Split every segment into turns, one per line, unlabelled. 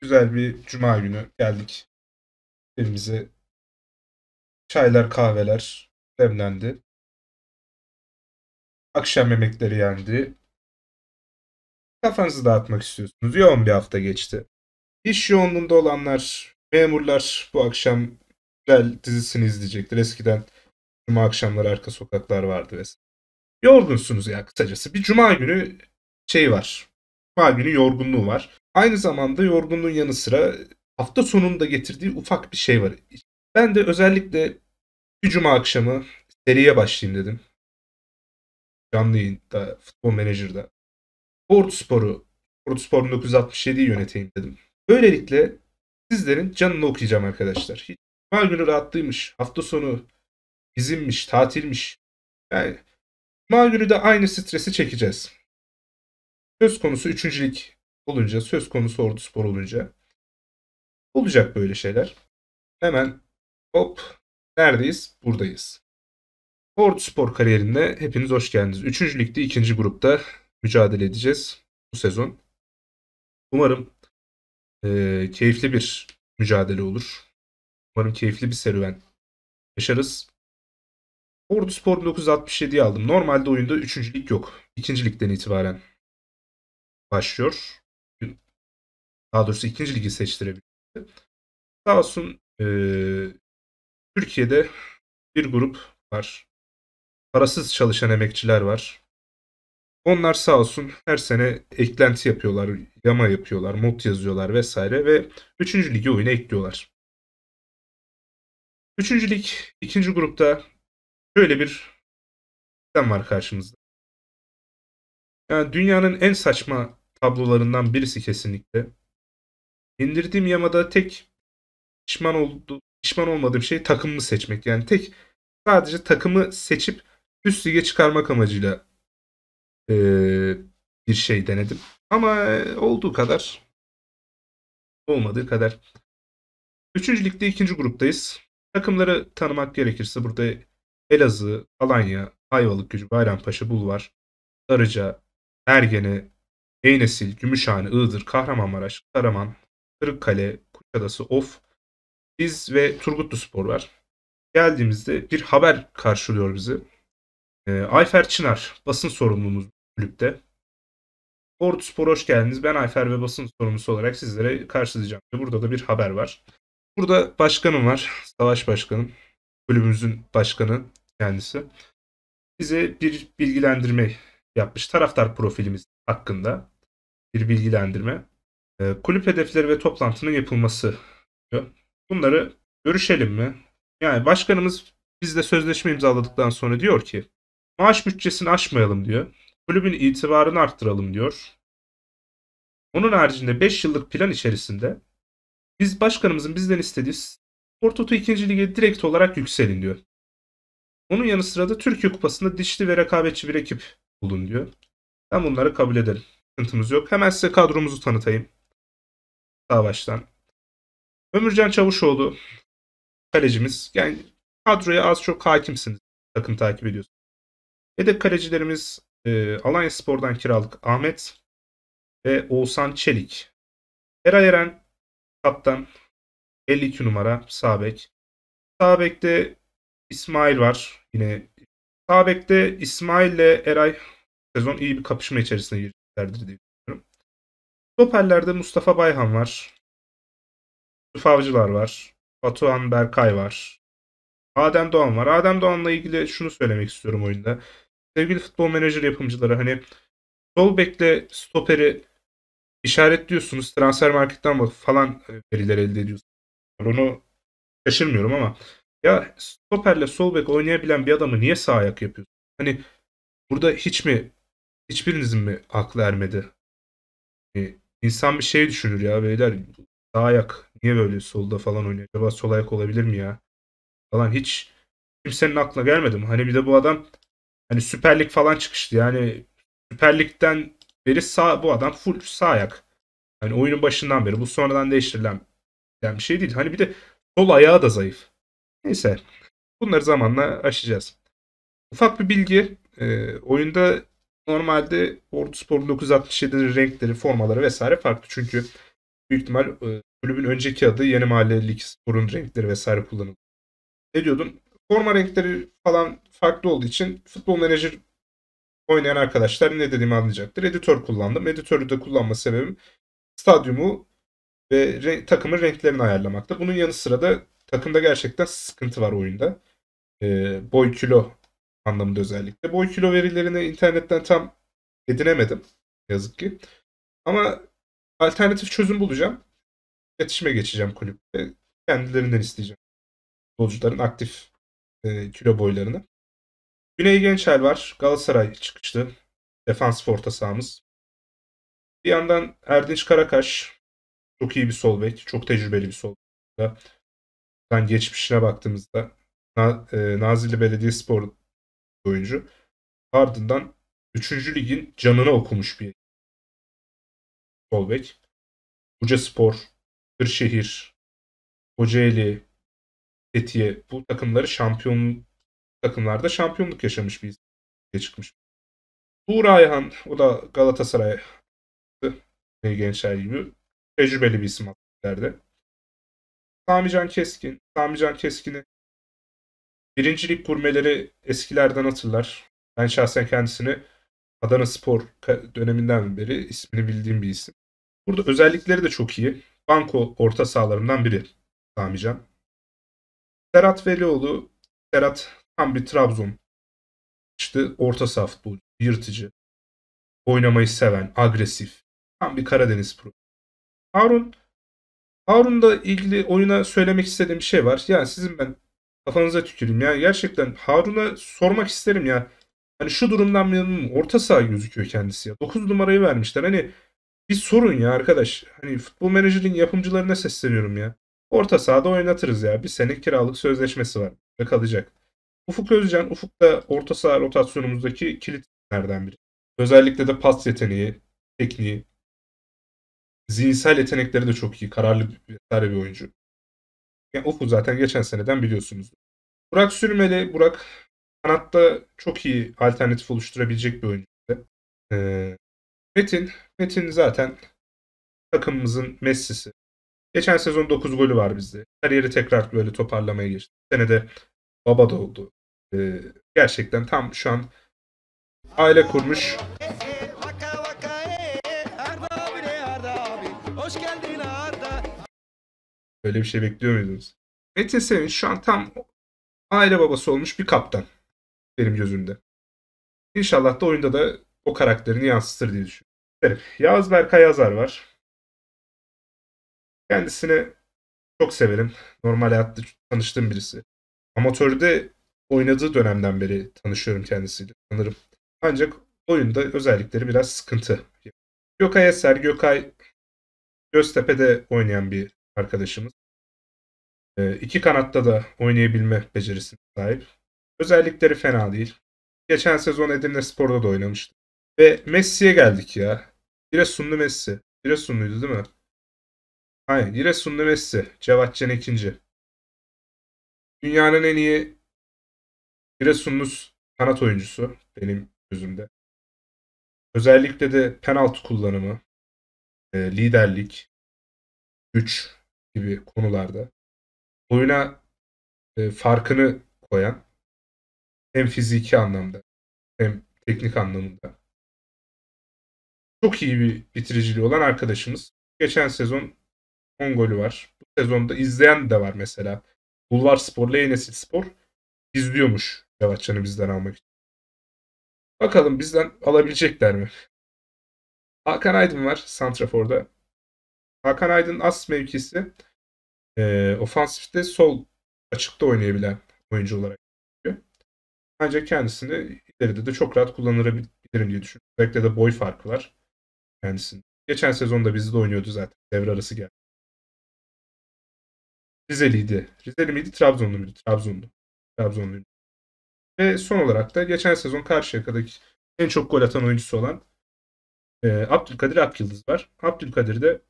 güzel bir cuma günü geldik. Evimize çaylar, kahveler demlendi. Akşam
yemekleri yendi. Kafanızı dağıtmak istiyorsunuz. Yoğun bir hafta geçti. İş yoğunluğunda olanlar, memurlar bu akşam güzel dizisini izleyecektir. Eskiden cuma akşamları arka sokaklar vardı vesaire. Yorgunsunuz ya kısacası. Bir cuma günü şey var. Cuma günü yorgunluğu var. Aynı zamanda yorgunluğun yanı sıra hafta sonunda getirdiği ufak bir şey var. Ben de özellikle bir cuma akşamı seriye başlayayım dedim. Canlı yayında, futbol menajerda. Ford Spor'u, Ford Spor 1967'yi yöneteyim dedim. Böylelikle sizlerin canını okuyacağım arkadaşlar. Hiç cuma günü rahatlıymış, hafta sonu bizimmiş, tatilmiş. Yani cuma günü de aynı stresi çekeceğiz. Söz konusu 3. lig olunca söz konusu ordu spor olunca olacak böyle şeyler. Hemen hop neredeyiz? Buradayız. Ordu spor kariyerinde hepiniz hoş geldiniz. Üçüncü ligde ikinci grupta mücadele edeceğiz bu sezon. Umarım e, keyifli bir mücadele olur. Umarım keyifli bir serüven yaşarız. Ordu Spor 1967'yi aldım. Normalde oyunda üçüncülük
yok. İkincilikten itibaren başlıyor daha
doğrusu ikinci ligi seçtirebilirdi. Sağ olsun e, Türkiye'de bir grup var. Parasız çalışan emekçiler var. Onlar sağ olsun her sene eklenti yapıyorlar, yama yapıyorlar, mod yazıyorlar vesaire ve 3. ligi oyuna ekliyorlar. 3. lig 2. grupta şöyle bir sistem var karşımızda. Yani dünyanın en saçma tablolarından birisi kesinlikle indirdiğim yamada tek pişman oldu pişman olmadığım şey takımımı seçmek. Yani tek sadece takımı seçip üst lige çıkarmak amacıyla e, bir şey denedim. Ama e, olduğu kadar olmadığı kadar. Üçüncü ligde ikinci gruptayız. Takımları tanımak gerekirse burada Elazığ, Alanya, Ayvalık Gücü, Bayrampaşa, Bulvar, Darıca, Ergene, Eynesil, Gümüşhane, Iğdır, Kahramanmaraş, Karaman, Kırıkkale, Kuşadası, Of, biz ve Turgutlu Spor var. Geldiğimizde bir haber karşılıyor bizi. E, Ayfer Çınar, basın sorumlumuz kulüpte. Ordu Spor hoş geldiniz. Ben Ayfer ve basın sorumlusu olarak sizlere karşılayacağım. Burada da bir haber var. Burada başkanım var. Savaş başkanım. Kulübümüzün başkanı kendisi. Bize bir bilgilendirme yapmış. Taraftar profilimiz hakkında bir bilgilendirme. Ee, kulüp hedefleri ve toplantının yapılması. Bunları görüşelim mi? Yani başkanımız bizle sözleşme imzaladıktan sonra diyor ki maaş bütçesini aşmayalım diyor. Kulübün itibarını arttıralım diyor. Onun haricinde 5 yıllık plan içerisinde biz başkanımızın bizden istediği Portoto 2. Lig'e direkt olarak yükselin diyor. Onun yanı sıra da Türkiye Kupası'nda dişli ve rekabetçi bir ekip bulun diyor. Ben bunları kabul ederim. Sıkıntımız yok. Hemen size kadromuzu tanıtayım. Savaş'tan. Ömürcan Çavuşoğlu kalecimiz. Yani kadroya az çok hakimsiniz. Takım takip ediyorsunuz. Yedek kalecilerimiz e, Alanya Spor'dan kiralık Ahmet ve Oğuzhan Çelik. Eray Eren kaptan 52 numara Sabek. Sabek'te İsmail var. Yine Sabek'te İsmail ile Eray sezon iyi bir kapışma içerisine girdilerdir diye Stoperlerde Mustafa Bayhan var. Yusuf Avcılar var. Batuhan Berkay var. Adem Doğan var. Adem Doğan'la ilgili şunu söylemek istiyorum oyunda. Sevgili futbol menajer yapımcıları hani sol bekle stoperi işaretliyorsunuz. Transfer marketten bak falan veriler elde ediyorsunuz. Onu şaşırmıyorum ama ya stoperle sol bek oynayabilen bir adamı niye sağ ayak yapıyorsun? Hani burada hiç mi hiçbirinizin mi aklı ermedi? Hani İnsan bir şey düşünür ya beyler. Sağ ayak niye böyle solda falan oynuyor? Acaba sol ayak olabilir mi ya? Falan hiç kimsenin aklına gelmedi mi? Hani bir de bu adam hani Süper Lig falan çıkıştı. Yani Süper Lig'den beri sağ, bu adam full sağ ayak. Hani oyunun başından beri. Bu sonradan değiştirilen bir şey değil. Hani bir de sol ayağı da zayıf. Neyse. Bunları zamanla aşacağız. Ufak bir bilgi. E, oyunda normalde Ordu Spor'un 967 renkleri, formaları vesaire farklı. Çünkü büyük ihtimal e, kulübün önceki adı Yeni Mahalle Lig Spor'un renkleri vesaire kullanıldı. Ne diyordum? Forma renkleri falan farklı olduğu için futbol menajer oynayan arkadaşlar ne dediğimi anlayacaktır. Editör kullandım. Editörü de kullanma sebebim stadyumu ve re- takımın renklerini ayarlamakta. Bunun yanı sıra da takımda gerçekten sıkıntı var oyunda. E, boy kilo anlamında özellikle. Boy kilo verilerini internetten tam edinemedim yazık ki. Ama alternatif çözüm bulacağım. İletişime geçeceğim kulüple. Kendilerinden isteyeceğim. Futbolcuların aktif e, kilo boylarını. Güney Gençel var. Galatasaray çıkıştı Defans orta sahamız. Bir yandan Erdinç Karakaş. Çok iyi bir sol bek. Çok tecrübeli bir sol bek. Geçmişine baktığımızda e, Nazilli Belediyespor oyuncu. Ardından 3.
ligin canına okumuş bir Solbek. Hoca Spor, Kırşehir, Kocaeli, Fethiye bu takımları
şampiyon takımlarda şampiyonluk yaşamış bir isimle çıkmış. Uğur Ayhan o da Galatasaray gençler gibi tecrübeli bir isim atlerde. Sami Can Keskin. Sami Can Keskin'i birincilik kurmeleri eskilerden hatırlar. Ben şahsen kendisini Adana Spor döneminden beri ismini bildiğim bir isim. Burada özellikleri de çok iyi. Banko orta sahalarından biri Samican. Serhat Velioğlu, Serhat tam bir Trabzon. İşte orta saha futbolcu, yırtıcı. Oynamayı seven, agresif. Tam bir Karadeniz pro. Harun Harun'la ilgili oyuna söylemek istediğim şey var. Yani sizin ben Kafanıza tüküreyim ya. Gerçekten Harun'a sormak isterim ya. Hani şu durumdan memnunum. Orta saha gözüküyor kendisi ya. 9 numarayı vermişler. Hani bir sorun ya arkadaş. Hani futbol menajerin yapımcılarına sesleniyorum ya. Orta sahada oynatırız ya. Bir sene kiralık sözleşmesi var. Ve kalacak. Ufuk Özcan, Ufuk da orta saha rotasyonumuzdaki kilitlerden biri. Özellikle de pas yeteneği, tekniği, zihinsel yetenekleri de çok iyi. Kararlı bir, bir oyuncu. Yani Oku zaten geçen seneden biliyorsunuz. Burak Sürmeli, Burak kanatta çok iyi alternatif oluşturabilecek bir oyuncu. Ee, Metin, Metin zaten takımımızın Messi'si. Geçen sezon 9 golü var bizde. Kariyeri tekrar böyle toparlamaya geçti. Bu sene de baba da oldu. Ee, gerçekten tam şu an aile kurmuş Böyle bir şey bekliyor muydunuz? Metin Sevinç şu an tam aile babası olmuş bir kaptan. Benim gözümde. İnşallah da oyunda da o karakterini yansıtır diye düşünüyorum. Evet, Yağız Berkay Yazar var. Kendisini çok severim. Normal hayatta tanıştığım birisi. Amatörde oynadığı dönemden beri tanışıyorum kendisiyle sanırım. Ancak oyunda özellikleri biraz sıkıntı. Gökay Eser, Gökay Göztepe'de oynayan bir arkadaşımız. Ee, iki kanatta da oynayabilme becerisine sahip. Özellikleri fena değil. Geçen sezon Edirne Spor'da da oynamıştı. Ve Messi'ye geldik ya. Giresunlu Messi. Giresunluydu değil mi? Hayır Giresunlu Messi. Cevat Can ikinci. Dünyanın en iyi
Giresunlu kanat oyuncusu benim gözümde. Özellikle de penaltı kullanımı, e, liderlik, güç gibi konularda oyuna e, farkını koyan hem fiziki anlamda hem teknik anlamında
çok iyi bir bitiriciliği olan arkadaşımız. Geçen sezon 10 golü var. Bu sezonda izleyen de var mesela. Bulvar Spor, Enesil Spor izliyormuş Yavaşçan'ı bizden almak için. Bakalım bizden alabilecekler mi? Hakan Aydın var Santrafor'da. Hakan Aydın as mevkisi e, ofansifte sol açıkta oynayabilen oyuncu olarak Bence kendisini ileride de çok rahat kullanabilirim diye düşünüyorum. Özellikle de boy farkı var kendisini. Geçen sezonda de oynuyordu zaten. Devre arası geldi.
Rizeliydi. Rizeli miydi? Trabzonlu muydu? Trabzonlu.
Trabzonlu. Ve son olarak da geçen sezon Karşıyaka'daki en çok gol atan oyuncusu olan e, Abdülkadir Akyıldız var. Abdülkadir de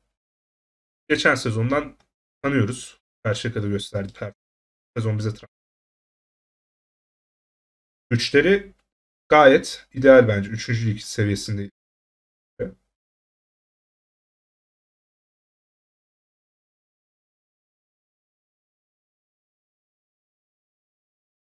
geçen sezondan tanıyoruz. Karşıyaka'da gösterdi Her Sezon bize transfer. Güçleri gayet ideal bence. Üçüncü lig seviyesinde